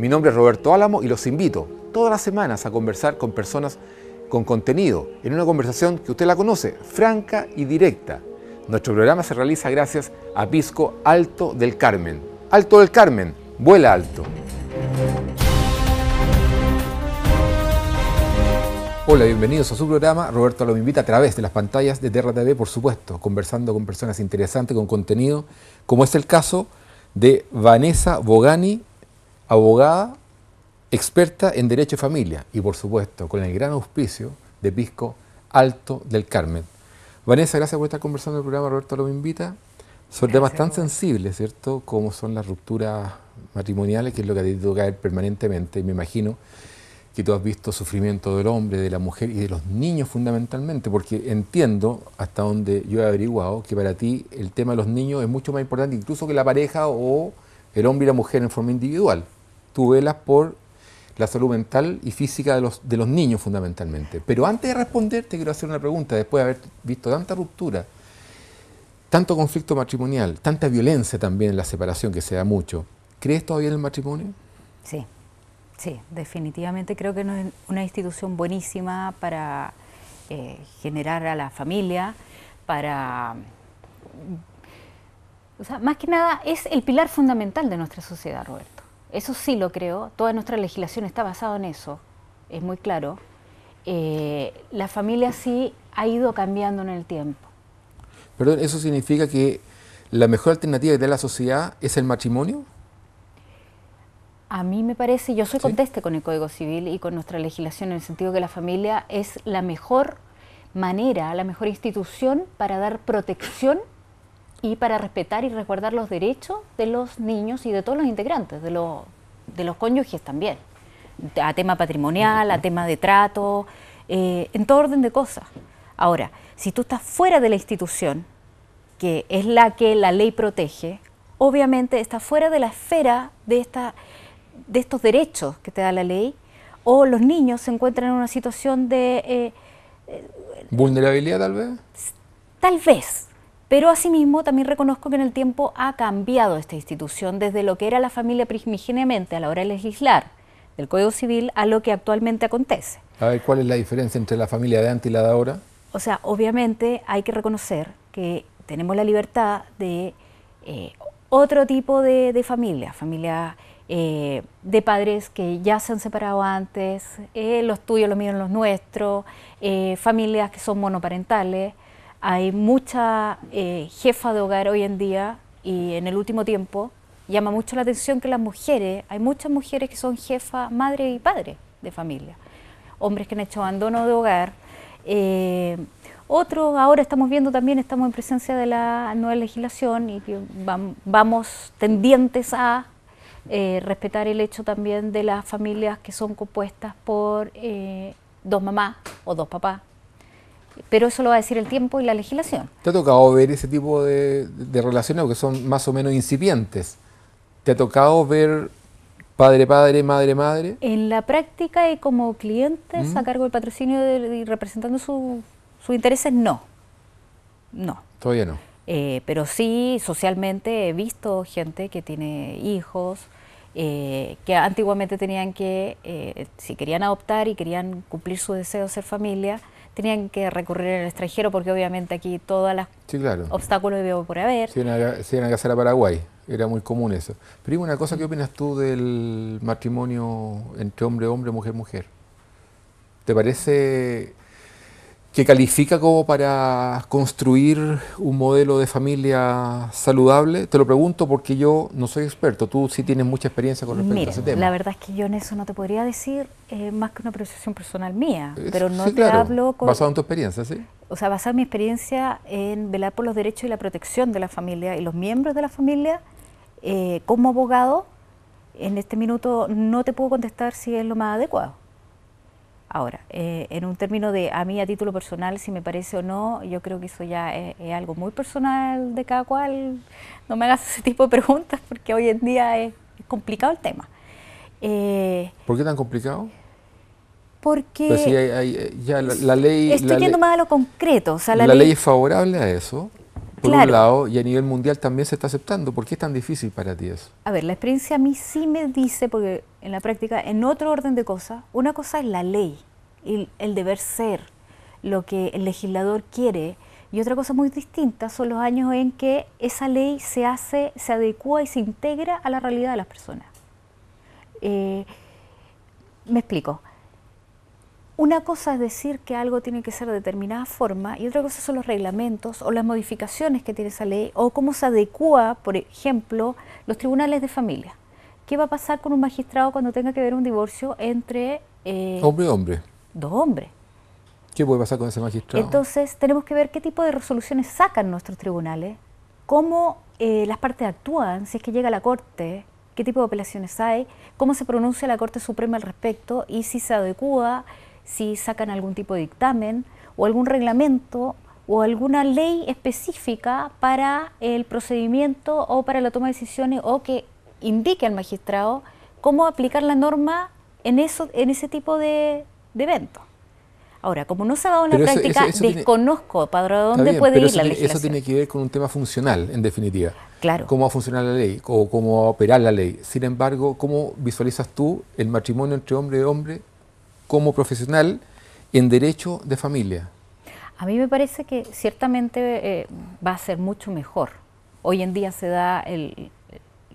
Mi nombre es Roberto Álamo y los invito todas las semanas a conversar con personas con contenido, en una conversación que usted la conoce, franca y directa. Nuestro programa se realiza gracias a Pisco Alto del Carmen. Alto del Carmen, vuela alto. Hola, bienvenidos a su programa. Roberto lo invita a través de las pantallas de Terra TV, por supuesto, conversando con personas interesantes, con contenido, como es el caso de Vanessa Bogani abogada experta en derecho de familia y por supuesto con el gran auspicio de Pisco Alto del Carmen. Vanessa, gracias por estar conversando en el programa, Roberto lo invita, sobre temas tan sensibles, ¿cierto? Como son las rupturas matrimoniales, que es lo que ha tenido que caer permanentemente, y me imagino que tú has visto sufrimiento del hombre, de la mujer y de los niños fundamentalmente, porque entiendo, hasta donde yo he averiguado, que para ti el tema de los niños es mucho más importante incluso que la pareja o el hombre y la mujer en forma individual tú velas por la salud mental y física de los, de los niños fundamentalmente. Pero antes de responder, te quiero hacer una pregunta, después de haber visto tanta ruptura, tanto conflicto matrimonial, tanta violencia también en la separación que se da mucho. ¿Crees todavía en el matrimonio? Sí, sí, definitivamente creo que no es una institución buenísima para eh, generar a la familia, para... O sea, más que nada es el pilar fundamental de nuestra sociedad, Roberto. Eso sí lo creo, toda nuestra legislación está basada en eso, es muy claro. Eh, la familia sí ha ido cambiando en el tiempo. Perdón, ¿eso significa que la mejor alternativa que da la sociedad es el matrimonio? A mí me parece, yo soy conteste con el Código Civil y con nuestra legislación en el sentido que la familia es la mejor manera, la mejor institución para dar protección y para respetar y resguardar los derechos de los niños y de todos los integrantes, de los, de los cónyuges también, a tema patrimonial, a tema de trato, eh, en todo orden de cosas. Ahora, si tú estás fuera de la institución, que es la que la ley protege, obviamente estás fuera de la esfera de, esta, de estos derechos que te da la ley, o los niños se encuentran en una situación de... Eh, eh, ¿Vulnerabilidad tal vez? Tal vez, pero asimismo también reconozco que en el tiempo ha cambiado esta institución desde lo que era la familia primigeniamente a la hora de legislar del Código Civil a lo que actualmente acontece. A ver, ¿cuál es la diferencia entre la familia de antes y la de ahora? O sea, obviamente hay que reconocer que tenemos la libertad de eh, otro tipo de, familia, familia eh, de padres que ya se han separado antes, eh, los tuyos, los míos, los nuestros, familias que son monoparentales. Hay mucha eh, jefa de hogar hoy en día y en el último tiempo llama mucho la atención que las mujeres, hay muchas mujeres que son jefa, madre y padre de familia, hombres que han hecho abandono de hogar. Eh, otros, ahora estamos viendo también, estamos en presencia de la nueva legislación y vamos tendientes a eh, respetar el hecho también de las familias que son compuestas por dos mamás o dos papás pero eso lo va a decir el tiempo y la legislación. ¿Te ha tocado ver ese tipo de, relaciones que son más o menos incipientes? ¿Te ha tocado ver padre, padre, madre, madre? En la práctica y como clientes ¿Mm? a cargo del patrocinio y representando sus intereses, no. No. Todavía no. Eh, pero sí, socialmente he visto gente que tiene hijos, eh, que antiguamente tenían que, eh, si querían adoptar y querían cumplir su deseo de ser familia, tenían que recurrir al extranjero porque obviamente aquí todas las obstáculos veo por haber. Se iban, a, se iban, a, casar a Paraguay, era muy común eso. Pero una cosa, ¿qué opinas tú del matrimonio entre hombre-hombre, mujer-mujer? ¿Te parece que califica como para construir un modelo de familia saludable? Te lo pregunto porque yo no soy experto, tú sí tienes mucha experiencia con respecto a ese tema. La verdad es que yo en eso no te podría decir eh, más que una percepción personal mía, pero no te hablo con... Basado en tu experiencia, sí. O sea, basado en mi experiencia en velar por los derechos y la protección de la familia y los miembros de la familia eh, como abogado, en este minuto no te puedo contestar si es lo más adecuado. Ahora, eh, en un término de a mí a título personal, si me parece o no, yo creo que eso ya es, algo muy personal de cada cual. No me hagas ese tipo de preguntas porque hoy en día es, complicado el tema. Eh, ¿Por qué tan complicado? Porque pues la, Estoy yendo más a lo concreto. O la, ley, es favorable a eso por un lado, y a nivel mundial también se está aceptando. ¿Por qué es tan difícil para ti eso? A ver, la experiencia a mí sí me dice, porque en la práctica, en otro orden de cosas, una cosa es la ley, y el deber ser, lo que el legislador quiere, y otra cosa muy distinta son los años en que esa ley se hace, se adecua y se integra a la realidad de las personas. Eh, me explico. Una cosa es decir que algo tiene que ser de determinada forma y otra cosa son los reglamentos o las modificaciones que tiene esa ley o cómo se adecua, por ejemplo, los tribunales de familia. ¿Qué va a pasar con un magistrado cuando tenga que ver un divorcio entre... Eh, hombre, hombre. Dos hombres. ¿Qué puede pasar con ese magistrado? Entonces, tenemos que ver qué tipo de resoluciones sacan nuestros tribunales, cómo eh, las partes actúan, si es que llega a la Corte, qué tipo de apelaciones hay, cómo se pronuncia la Corte Suprema al respecto y si se adecua si sacan algún tipo de dictamen o algún reglamento o alguna ley específica para el procedimiento o para la toma de decisiones o que indique al magistrado cómo aplicar la norma en, eso, en ese tipo de, de eventos. Ahora, como no se ha dado en la práctica, desconozco para dónde puede ir la ley. Eso tiene que ver con un tema funcional, en definitiva. Claro. Cómo va a funcionar la ley o cómo va a operar la ley. Sin embargo, ¿cómo visualizas tú el matrimonio entre hombre y hombre como profesional en derecho de familia? A mí me parece que ciertamente eh, va a ser mucho mejor. Hoy en día se da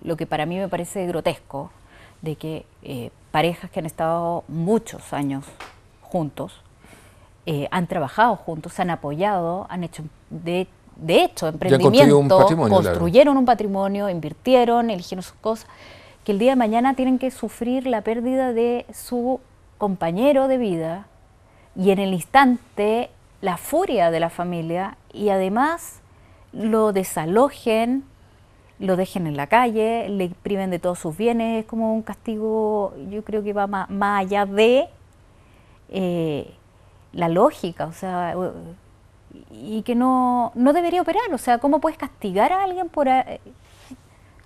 lo que para mí me parece grotesco, de que eh, parejas que han estado muchos años juntos, eh, han trabajado juntos, se han apoyado, han hecho, de, hecho, emprendimiento, construyeron un patrimonio, invirtieron, eligieron sus cosas, que el día de mañana tienen que sufrir la pérdida de su compañero de vida y en el instante la furia de la familia y además lo desalojen, lo dejen en la calle, le priven de todos sus bienes, es como un castigo, yo creo que va más, allá de eh, la lógica, o sea, y que no, no, debería operar, o sea, ¿cómo puedes castigar a alguien por...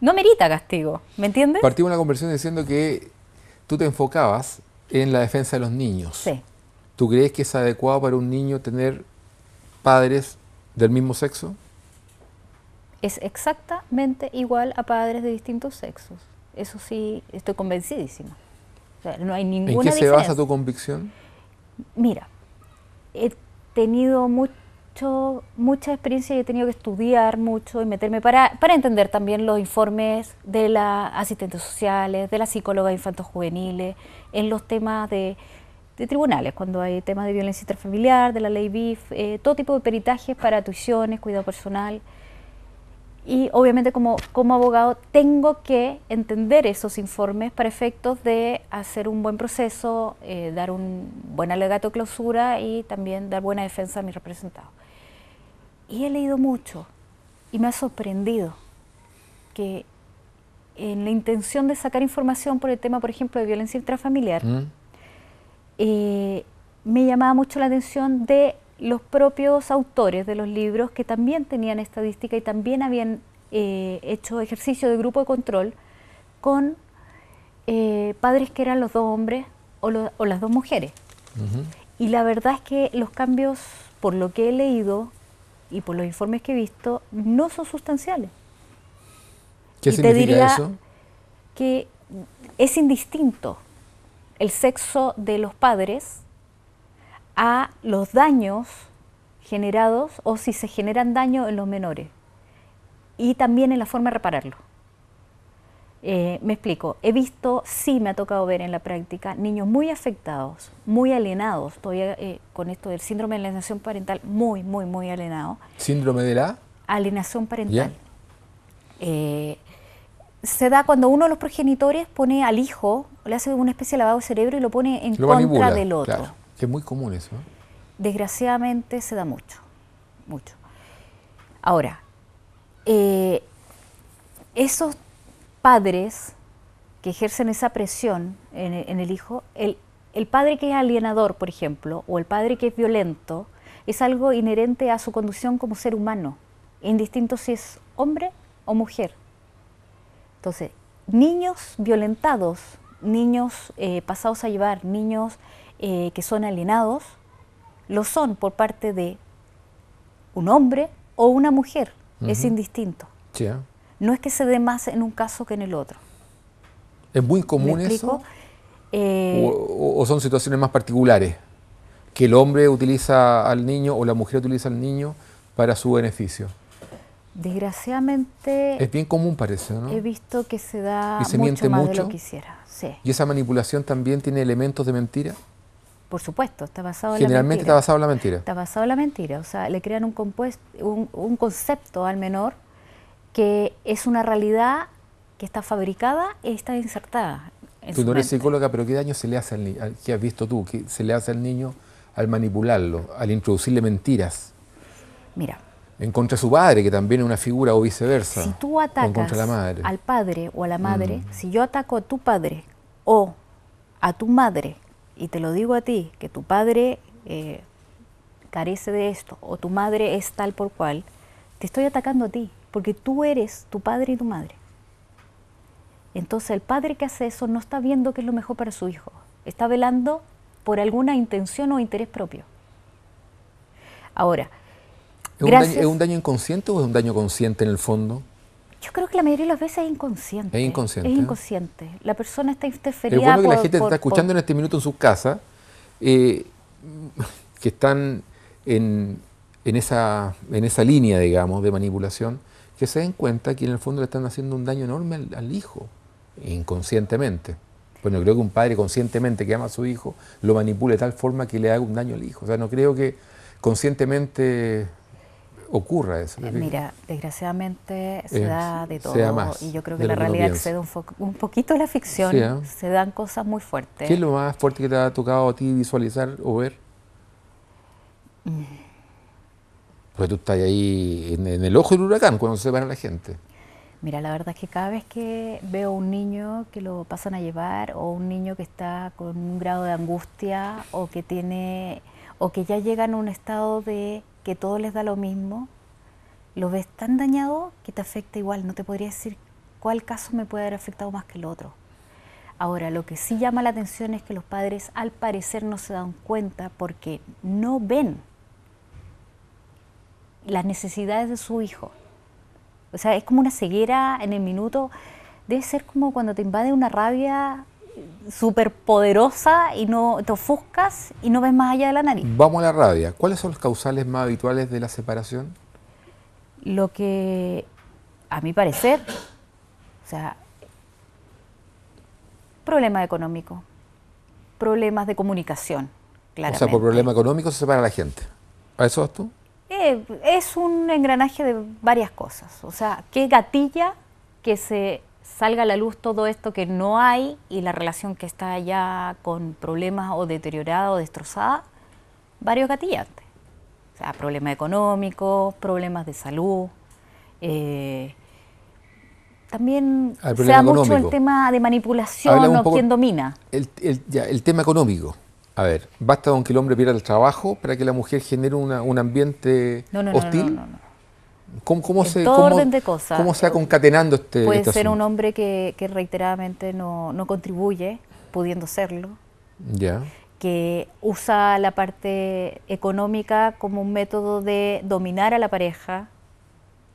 no merita castigo, ¿me entiendes? Partimos una conversación diciendo que tú te enfocabas en la defensa de los niños. Sí. ¿Tú crees que es adecuado para un niño tener padres del mismo sexo? Es exactamente igual a padres de distintos sexos. Eso sí, estoy convencidísima. no hay ninguna ¿En qué se basa tu convicción? Mira, he tenido mucho mucha experiencia y he tenido que estudiar mucho y meterme para, entender también los informes de las asistentes sociales, de las psicólogas infantos juveniles, en los temas de, tribunales, cuando hay temas de violencia intrafamiliar, de la ley BIF, eh, todo tipo de peritajes para tuiciones, cuidado personal. Y obviamente como, abogado tengo que entender esos informes para efectos de hacer un buen proceso, eh, dar un buen alegato de clausura y también dar buena defensa a mis representados. Y he leído mucho y me ha sorprendido que en la intención de sacar información por el tema, por ejemplo, de violencia intrafamiliar, mm. eh, me llamaba mucho la atención de los propios autores de los libros que también tenían estadística y también habían eh, hecho ejercicio de grupo de control con eh, padres que eran los dos hombres o, las dos mujeres. Y la verdad es que los cambios, por lo que he leído, y por los informes que he visto, no son sustanciales. ¿Qué significa te diría eso? Que es indistinto el sexo de los padres a los daños generados o si se generan daños en los menores y también en la forma de repararlo. Eh, me explico, he visto, sí me ha tocado ver en la práctica, niños muy afectados, muy alienados, todavía eh, con esto del síndrome de alienación parental, muy, muy, muy alienado. ¿Síndrome de la? Alienación parental. Eh, se da cuando uno de los progenitores pone al hijo, le hace una especie de lavado de cerebro y lo pone en contra del otro. que es muy común eso. Desgraciadamente se da mucho, mucho. Ahora, esos padres que ejercen esa presión en, el hijo, el, el, padre que es alienador, por ejemplo, o el padre que es violento, es algo inherente a su conducción como ser humano, indistinto si es hombre o mujer. Entonces, niños violentados, niños eh, pasados a llevar, niños eh, que son alienados, lo son por parte de un hombre o una mujer, es indistinto. Yeah no es que se dé más en un caso que en el otro. ¿Es muy común eso? Eh, o, son situaciones más particulares? ¿Que el hombre utiliza al niño o la mujer utiliza al niño para su beneficio? Desgraciadamente... Es bien común parece, ¿no? He visto que se da y mucho más de lo que quisiera. ¿Y esa manipulación también tiene elementos de mentira? Por supuesto, está basado en la mentira. Generalmente está basado en la mentira. Está basado en la mentira, o sea, le crean un, un concepto al menor que es una realidad que está fabricada y está insertada. En tú no eres psicóloga, pero ¿qué daño se le hace al niño? ¿Qué has visto tú? ¿Qué se le hace al niño al manipularlo, al introducirle mentiras? Mira. En contra de su padre, que también es una figura, o viceversa. Si tú atacas al padre o a la madre, mm. si yo ataco a tu padre o a tu madre, y te lo digo a ti, que tu padre eh, carece de esto, o tu madre es tal por cual, te estoy atacando a ti porque tú eres tu padre y tu madre. Entonces el padre que hace eso no está viendo qué es lo mejor para su hijo, está velando por alguna intención o interés propio. Ahora, ¿Es, un, daño, inconsciente o es un daño consciente en el fondo? Yo creo que la mayoría de las veces es inconsciente. Es inconsciente. Es ¿eh? inconsciente. La persona está interferida. Es bueno que la gente está escuchando en este minuto en su casa, eh, que están en, en, esa, en esa línea, digamos, de manipulación, que se den cuenta que en el fondo le están haciendo un daño enorme al, hijo, inconscientemente. Bueno, creo que un padre conscientemente que ama a su hijo lo manipule de tal forma que le haga un daño al hijo. O sea, no creo que conscientemente ocurra eso. Mira, desgraciadamente se eh, da de todo. y yo creo que la realidad excede un, poquito la ficción. ¿eh? Se dan cosas muy fuertes. ¿Qué es lo más fuerte que te ha tocado a ti visualizar o ver? Mm. Porque tú estás ahí en, el ojo del huracán cuando se a la gente. Mira, la verdad es que cada vez que veo un niño que lo pasan a llevar o un niño que está con un grado de angustia o que tiene o que ya llegan a un estado de que todo les da lo mismo, lo ves tan dañado que te afecta igual. No te podría decir cuál caso me puede haber afectado más que el otro. Ahora, lo que sí llama la atención es que los padres al parecer no se dan cuenta porque no ven las necesidades de su hijo. O sea, es como una ceguera en el minuto. Debe ser como cuando te invade una rabia eh, súper poderosa y no te ofuscas y no ves más allá de la nariz. Vamos a la rabia. ¿Cuáles son los causales más habituales de la separación? Lo que, a mi parecer, o sea, problema económico, problemas de comunicación, claramente. O sea, por problema económico se separa la gente. ¿A eso vas tú? es un engranaje de varias cosas. O sea, ¿qué gatilla que se salga a la luz todo esto que no hay y la relación que está ya con problemas o deteriorada o destrozada? Varios gatillantes. O sea, problemas económicos, problemas de salud. Eh, también ah, sea mucho el tema de manipulación o quién domina. el tema económico. A ver, ¿basta con que el hombre pierda el trabajo para que la mujer genere un ambiente hostil? no, No, no, ¿Cómo, cómo se, ¿Cómo se va concatenando este, este Puede ser un hombre que, que reiteradamente no, contribuye, pudiendo serlo. Ya. Que usa la parte económica como un método de dominar a la pareja,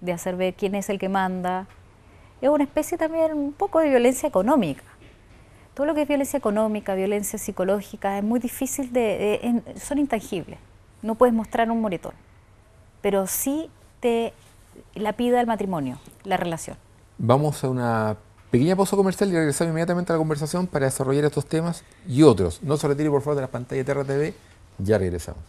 de hacer ver quién es el que manda. Es una especie también un poco de violencia económica todo lo que es violencia económica, violencia psicológica, es muy difícil de, son intangibles. No puedes mostrar un moretón, pero sí te la pida el matrimonio, la relación. Vamos a una pequeña pausa comercial y regresamos inmediatamente a la conversación para desarrollar estos temas y otros. No se retire por favor de la pantalla de Terra TV, ya regresamos.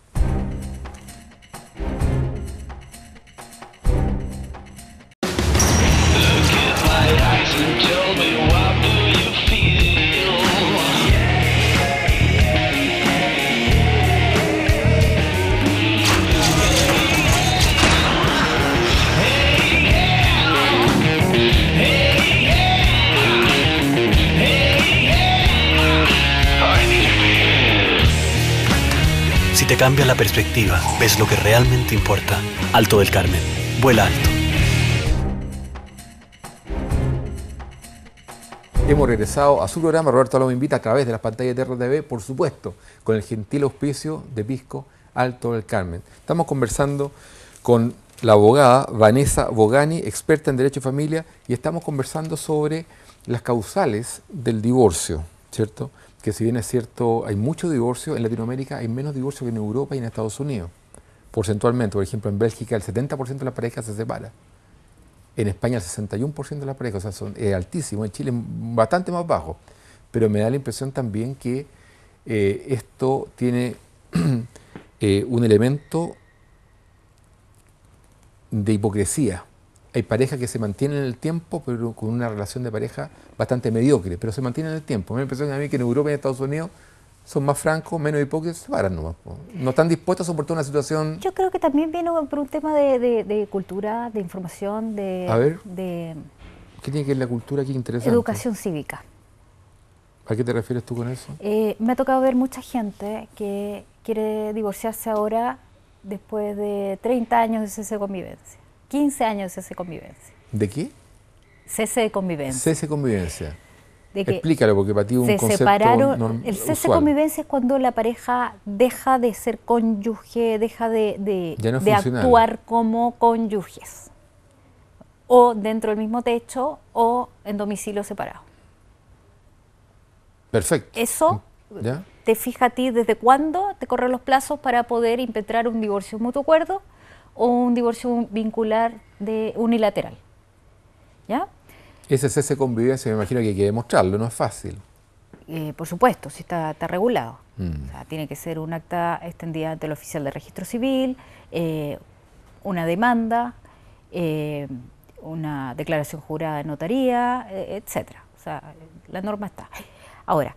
cambia la perspectiva, ves lo que realmente importa. Alto del Carmen, vuela alto. Hemos regresado a su programa, Roberto lo invita a través de las pantallas de RTV, por supuesto, con el gentil auspicio de Pisco Alto del Carmen. Estamos conversando con la abogada Vanessa Bogani, experta en Derecho de Familia, y estamos conversando sobre las causales del divorcio, ¿cierto? que si bien es cierto, hay mucho divorcio en Latinoamérica, hay menos divorcio que en Europa y en Estados Unidos, porcentualmente. Por ejemplo, en Bélgica el 70% de las parejas se separa. En España el 61% de las parejas, o sea, son, es altísimo. En Chile bastante más bajo. Pero me da la impresión también que eh, esto tiene eh, un elemento de hipocresía hay parejas que se mantienen en el tiempo, pero con una relación de pareja bastante mediocre, pero se mantienen en el tiempo. Me impresiona a mí que en Europa y en Estados Unidos son más francos, menos hipócritas, se paran No están dispuestos a soportar una situación... Yo creo que también viene por un tema de, cultura, de información, de... ¿Qué tiene que ver la cultura aquí interesante? Educación cívica. ¿A qué te refieres tú con eso? Eh, me ha tocado ver mucha gente que quiere divorciarse ahora después de 30 años de cese de convivencia. 15 años de cese de convivencia. ¿De qué? Cese de convivencia. Cese de convivencia. Explícalo, porque para ti un se concepto separaron. el cese de convivencia es cuando la pareja deja de ser cónyuge, deja de, actuar como cónyuges. O dentro del mismo techo o en domicilio separado. Perfecto. Eso te fija a ti desde cuándo te corren los plazos para poder impetrar un divorcio mutuo acuerdo o un divorcio vincular de unilateral. ¿Ya? Ese cese convivencia me imagino que hay que demostrarlo, no es fácil. Eh, por supuesto, si está, está regulado. Mm. tiene que ser un acta extendida ante el oficial de registro civil, eh, una demanda, eh, una declaración jurada de notaría, etcétera. O sea, la norma está. Ahora,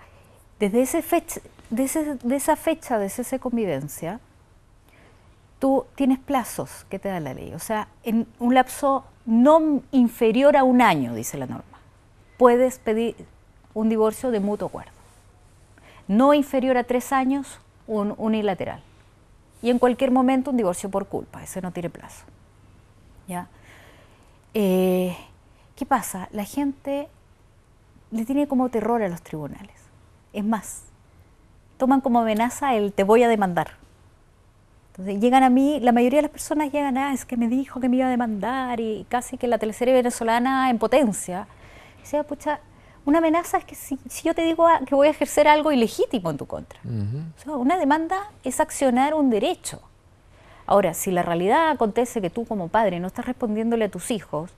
desde, ese fecha, de esa fecha de cese convivencia, tú tienes plazos que te da la ley. O sea, en un lapso no inferior a un año, dice la norma, puedes pedir un divorcio de mutuo acuerdo. No inferior a tres años, un unilateral. Y en cualquier momento un divorcio por culpa, ese no tiene plazo. ¿Ya? Eh, ¿Qué pasa? La gente le tiene como terror a los tribunales. Es más, toman como amenaza el te voy a demandar llegan a mí, la mayoría de las personas llegan a, es que me dijo que me iba a demandar y casi que la teleserie venezolana en potencia. Y pucha, una amenaza es que si, yo te digo que voy a ejercer algo ilegítimo en tu contra. una demanda es accionar un derecho. Ahora, si la realidad acontece que tú como padre no estás respondiéndole a tus hijos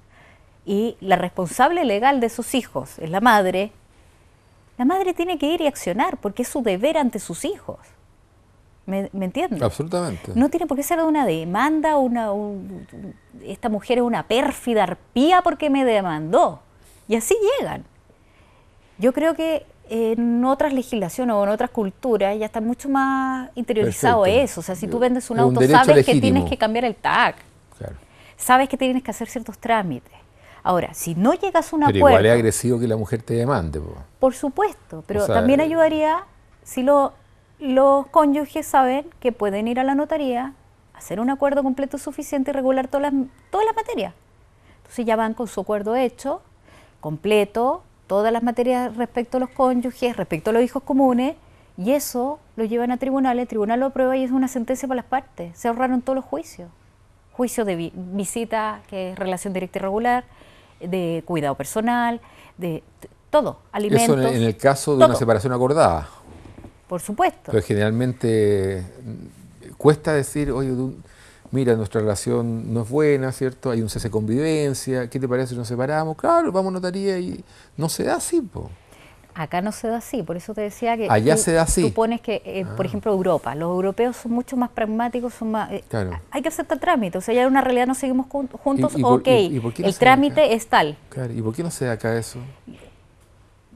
y la responsable legal de sus hijos es la madre, la madre tiene que ir y accionar porque es su deber ante sus hijos. ¿Me, entiendes? Absolutamente. No tiene por qué ser una demanda, una, esta mujer es una pérfida arpía porque me demandó. Y así llegan. Yo creo que en otras legislaciones o en otras culturas ya está mucho más interiorizado eso. O sea, si tú vendes un, auto, sabes que tienes que cambiar el TAC. Sabes que tienes que hacer ciertos trámites. Ahora, si no llegas a un pero igual es agresivo que la mujer te demande. Por supuesto, pero también eh, ayudaría si lo los cónyuges saben que pueden ir a la notaría, hacer un acuerdo completo suficiente y regular todas las, todas las materias. Entonces ya van con su acuerdo hecho, completo, todas las materias respecto a los cónyuges, respecto a los hijos comunes, y eso lo llevan a tribunales, el tribunal lo aprueba y es una sentencia para las partes. Se ahorraron todos los juicios. Juicio de visita, que es relación directa y regular, de cuidado personal, de todo, alimentos. Eso en el caso de una separación acordada. Por supuesto. Pero generalmente cuesta decir, oye, mira, nuestra relación no es buena, ¿cierto? Hay un cese de convivencia, ¿qué te parece si nos separamos? Claro, vamos a notaría y no se da así, po. Acá no se da así, por eso te decía que Allá se da así. tú que, eh, por ah. ejemplo, Europa, los europeos son mucho más pragmáticos, son más... Eh, hay que aceptar trámite, o sea, ya en una realidad no seguimos juntos, ok, el trámite es tal. Claro, ¿y por qué no se da acá eso?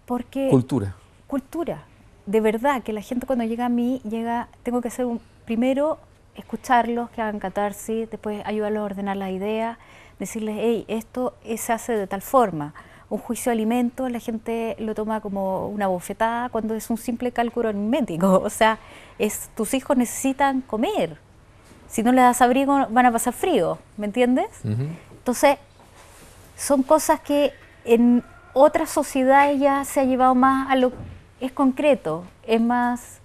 Porque... Cultura. Cultura de verdad que la gente cuando llega a mí, llega, tengo que hacer un, primero escucharlos, que hagan catarsis, después ayudarlos a ordenar las ideas, decirles, hey, esto eh, se hace de tal forma. Un juicio de alimentos, la gente lo toma como una bofetada cuando es un simple cálculo aritmético. O sea, es, tus hijos necesitan comer. Si no les das abrigo, van a pasar frío, ¿me entiendes? Entonces, son cosas que en otras sociedades ya se ha llevado más a lo es concreto, es más,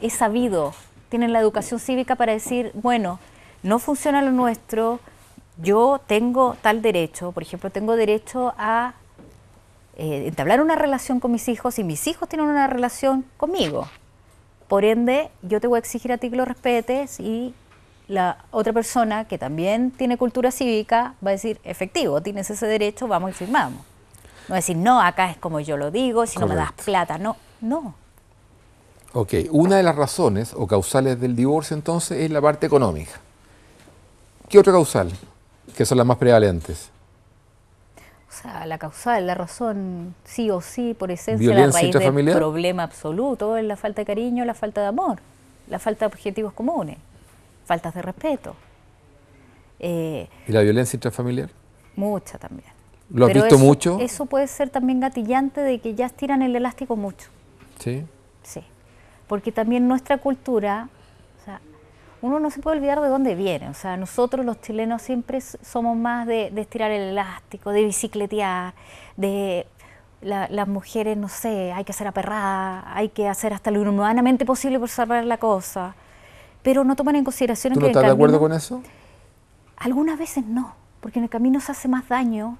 es sabido. Tienen la educación cívica para decir, bueno, no funciona lo nuestro, yo tengo tal derecho, por ejemplo, tengo derecho a eh, entablar una relación con mis hijos y mis hijos tienen una relación conmigo. Por ende, yo te voy a exigir a ti que lo respetes y la otra persona que también tiene cultura cívica va a decir, efectivo, tienes ese derecho, vamos y firmamos. No decir, no, acá es como yo lo digo, si no me das plata, no, no. Ok, una de las razones o causales del divorcio entonces es la parte económica. ¿Qué otra causal? Que son las más prevalentes. O sea, la causal, la razón, sí o sí, por esencia, Violencia la raíz del problema absoluto es la falta de cariño, la falta de amor, la falta de objetivos comunes, faltas de respeto. Eh, ¿Y la violencia intrafamiliar? Mucha también. ¿Lo has visto mucho? Eso puede ser también gatillante de que ya estiran el elástico mucho. Sí. Sí. Porque también nuestra cultura, o sea, uno no se puede olvidar de dónde viene. O sea, nosotros los chilenos siempre somos más de, estirar el elástico, de bicicletear, de las mujeres, no sé, hay que hacer aperradas, hay que hacer hasta lo inhumanamente posible por cerrar la cosa. Pero no toman en consideración ¿Tú que estás de acuerdo con eso? Algunas veces no, porque en el camino se hace más daño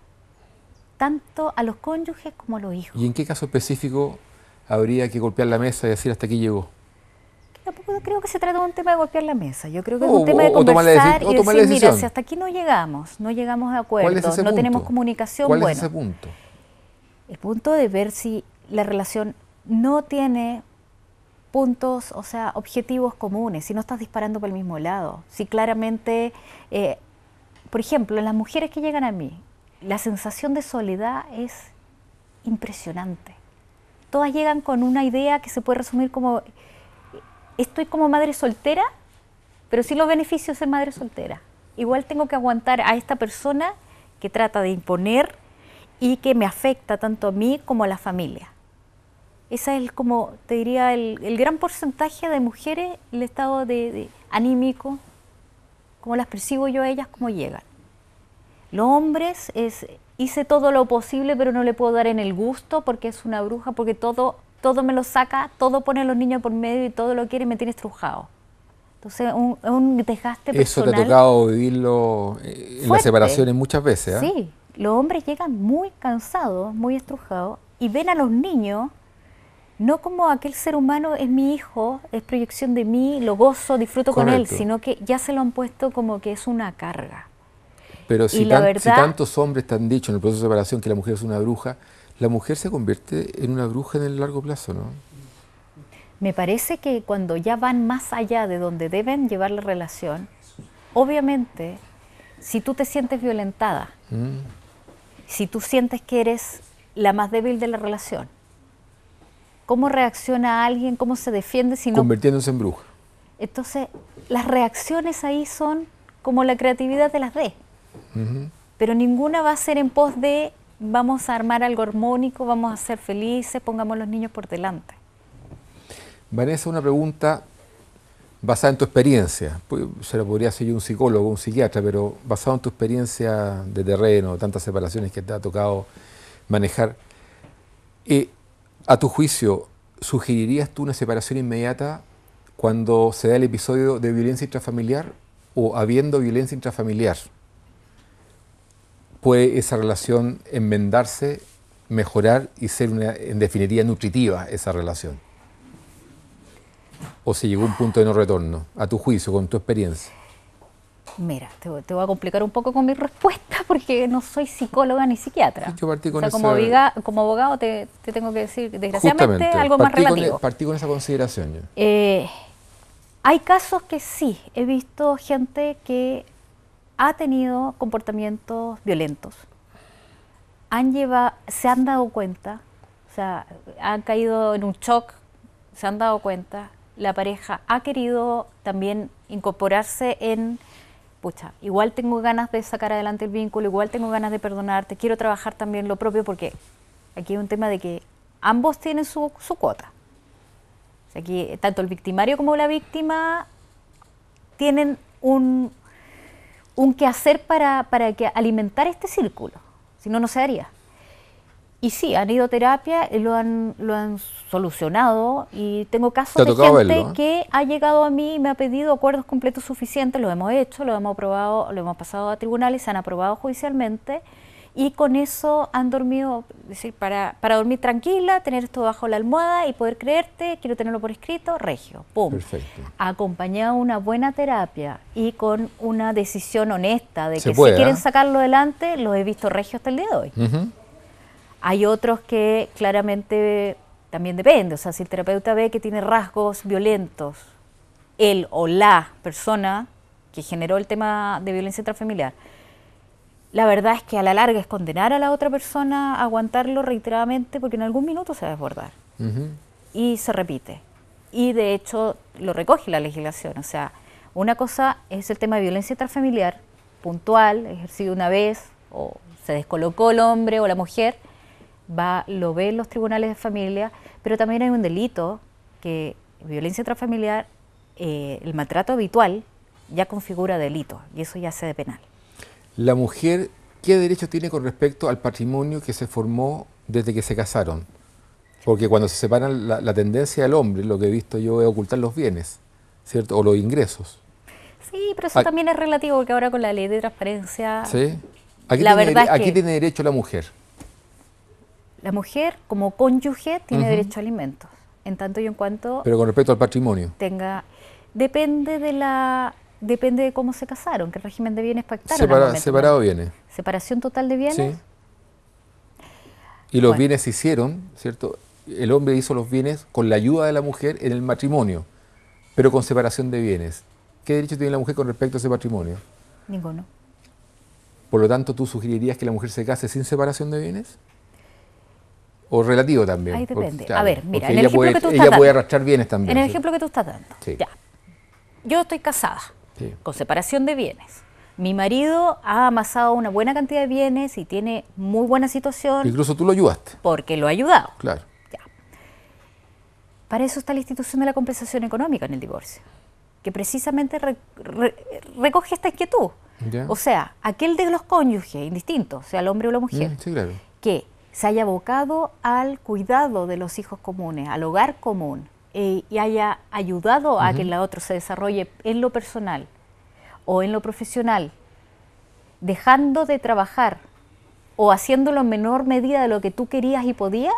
tanto a los cónyuges como a los hijos. ¿Y en qué caso específico habría que golpear la mesa y decir hasta aquí llegó? Tampoco creo que se trata de un tema de golpear la mesa. Yo creo que es un tema de conversar y decir, mira, si hasta aquí no llegamos, no llegamos a acuerdo, no tenemos comunicación, ¿Cuál Es ese punto? El punto de ver si la relación no tiene puntos, o sea, objetivos comunes, si no estás disparando por el mismo lado, si claramente, eh, por ejemplo, las mujeres que llegan a mí la sensación de soledad es impresionante. Todas llegan con una idea que se puede resumir como, estoy como madre soltera, pero sí los beneficios de ser madre soltera. Igual tengo que aguantar a esta persona que trata de imponer y que me afecta tanto a mí como a la familia. Ese es como, te diría, el, gran porcentaje de mujeres, el estado de, anímico, como las percibo yo a ellas, como llegan. Los hombres es, hice todo lo posible, pero no le puedo dar en el gusto porque es una bruja, porque todo, todo me lo saca, todo pone a los niños por medio y todo lo quiere y me tiene estrujado. Entonces, un, un desgaste personal. Eso te ha tocado vivirlo eh, en las separaciones muchas veces. ¿ah? Sí, los hombres llegan muy cansados, muy estrujados, y ven a los niños no como aquel ser humano es mi hijo, es proyección de mí, lo gozo, disfruto con él, sino que ya se lo han puesto como que es una carga. Pero si, tantos hombres te han dicho en el proceso de separación que la mujer es una bruja, la mujer se convierte en una bruja en el largo plazo, ¿no? Me parece que cuando ya van más allá de donde deben llevar la relación, obviamente, si tú te sientes violentada, mm. si tú sientes que eres la más débil de la relación, ¿cómo reacciona alguien? ¿Cómo se defiende si no? Convirtiéndose en bruja. Entonces, las reacciones ahí son como la creatividad de las D. Pero ninguna va a ser en pos de vamos a armar algo armónico, vamos a ser felices, pongamos los niños por delante. Vanessa, una pregunta basada en tu experiencia. Se la podría hacer yo un psicólogo, un psiquiatra, pero basado en tu experiencia de terreno, tantas separaciones que te ha tocado manejar. Eh, a tu juicio, ¿sugerirías tú una separación inmediata cuando se da el episodio de violencia intrafamiliar o habiendo violencia intrafamiliar? puede esa relación enmendarse, mejorar y ser una, en definitiva nutritiva esa relación? ¿O se llegó a un punto de no retorno, a tu juicio, con tu experiencia? Mira, te, voy a complicar un poco con mi respuesta porque no soy psicóloga ni psiquiatra. yo como, como abogado te, tengo que decir, desgraciadamente, algo más relativo. E-, partí con esa consideración. Eh, hay casos que sí, he visto gente que ha tenido comportamientos violentos. Han lleva, se han dado cuenta, o sea, han caído en un shock, se han dado cuenta. La pareja ha querido también incorporarse en, pucha, igual tengo ganas de sacar adelante el vínculo, igual tengo ganas de perdonarte, quiero trabajar también lo propio porque aquí hay un tema de que ambos tienen su, su cuota. O sea, aquí tanto el victimario como la víctima tienen un, un quehacer para, para que alimentar este círculo, si no, no se haría. Y sí, han ido a terapia, eh, lo han, lo han solucionado y tengo casos de gente ¿eh? que ha llegado a mí y me ha pedido acuerdos completos suficientes, lo hemos hecho, lo hemos aprobado, lo hemos pasado a tribunales, se han aprobado judicialmente y con eso han dormido, decir, para, para dormir tranquila, tener esto bajo la almohada y poder creerte, quiero tenerlo por escrito, regio, pum. Acompañado una buena terapia y con una decisión honesta de que si quieren ¿eh? sacarlo adelante, ...lo he visto regio hasta el día de hoy. Hay otros que claramente también depende, o sea, si el terapeuta ve que tiene rasgos violentos, él o la persona que generó el tema de violencia intrafamiliar, la verdad es que a la larga es condenar a la otra persona a aguantarlo reiteradamente porque en algún minuto se va a desbordar y se repite. Y de hecho lo recoge la legislación. O sea, una cosa es el tema de violencia intrafamiliar, puntual, ejercido una vez, o se descolocó el hombre o la mujer, va, lo ven los tribunales de familia, pero también hay un delito que violencia intrafamiliar, eh, el maltrato habitual, ya configura delito y eso ya se de penal. La mujer, ¿qué derecho tiene con respecto al patrimonio que se formó desde que se casaron? Porque cuando se separan la, tendencia del hombre, lo que he visto yo es ocultar los bienes, ¿cierto? O los ingresos. Sí, pero eso ah. también es relativo, porque ahora con la ley de transparencia... Sí. Aquí la tiene, verdad aquí tiene derecho la mujer? La mujer, como cónyuge, tiene derecho a alimentos. En tanto y en cuanto... Pero con respecto al patrimonio. Tenga... Depende de la depende de cómo se casaron, qué régimen de bienes pactaron. separado bienes. Separación total de bienes. Sí. Y los bienes se hicieron, ¿cierto? El hombre hizo los bienes con la ayuda de la mujer en el matrimonio, pero con separación de bienes. ¿Qué derecho tiene la mujer con respecto a ese matrimonio? Ninguno. Por lo tanto, ¿tú sugerirías que la mujer se case sin separación de bienes? ¿O relativo también? Ahí depende. a ver, mira, en el ejemplo que tú estás Ella puede arrastrar bienes también. En el ejemplo que tú estás dando. Ya. Yo estoy casada con separación de bienes. Mi marido ha amasado una buena cantidad de bienes y tiene muy buena situación. Incluso tú lo ayudaste. Porque lo ha ayudado. Claro. Para eso está la institución de la compensación económica en el divorcio, que precisamente recoge esta inquietud. O sea, aquel de los cónyuges, indistinto, sea el hombre o la mm, mujer, que se haya abocado al cuidado de los hijos comunes, al hogar común, eh, y haya ayudado a que la otra se desarrolle en lo personal o en lo profesional, dejando de trabajar o haciéndolo en menor medida de lo que tú querías y podías,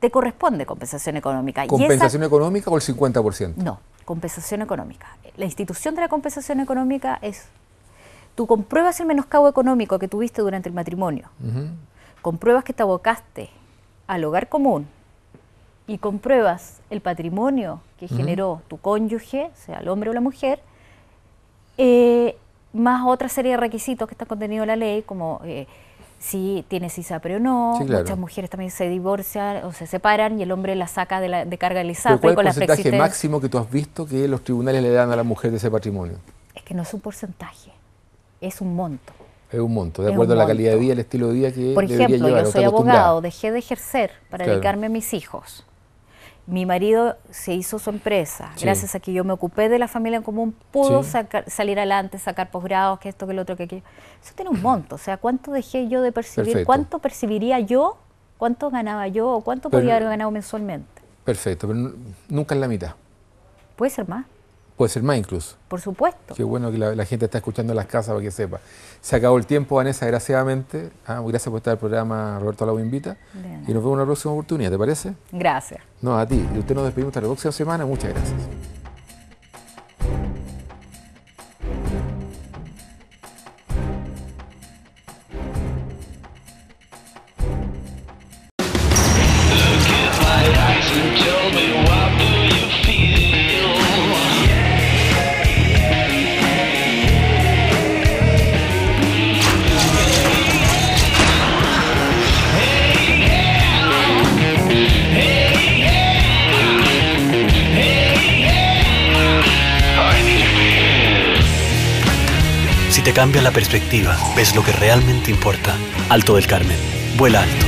te corresponde compensación económica. ¿Compensación económica o el 50%? No, compensación económica. La institución de la compensación económica es, tú compruebas el menoscabo económico que tuviste durante el matrimonio, compruebas que te abocaste al hogar común, y compruebas el patrimonio que generó tu cónyuge, sea el hombre o la mujer, eh, más otra serie de requisitos que está contenido en la ley, como eh, si tienes ISAPRE o no. Muchas mujeres también se divorcian o se separan y el hombre la saca de, la, de carga del ISAPRE. ¿Cuál es el porcentaje máximo que tú has visto que los tribunales le dan a la mujer de ese patrimonio? Es que no es un porcentaje, es un monto. Es un monto, de acuerdo a la calidad de vida, el estilo de vida que Por ejemplo, yo soy abogado, dejé de ejercer para dedicarme a mis hijos mi marido se hizo su empresa. Gracias a que yo me ocupé de la familia en común, pudo salir adelante, sacar posgrados, que esto, que lo otro, que aquello. Eso tiene un monto. O sea, ¿cuánto dejé yo de percibir? ¿Cuánto percibiría yo? ¿Cuánto ganaba yo? cuánto podría podía haber ganado mensualmente? Perfecto, pero nunca es la mitad. Puede ser más. Puede ser más incluso. Por supuesto. Qué bueno que la, gente está escuchando en las casas para que sepa. Se acabó el tiempo, Vanessa, desgraciadamente. Ah, gracias por estar en el programa, Roberto Lago Invita. Y nos vemos en una próxima oportunidad, ¿te parece? Gracias. No, a ti. Y usted nos despedimos hasta la próxima semana. Muchas gracias. perspectiva, ves lo que realmente importa. Alto del Carmen. Vuela alto.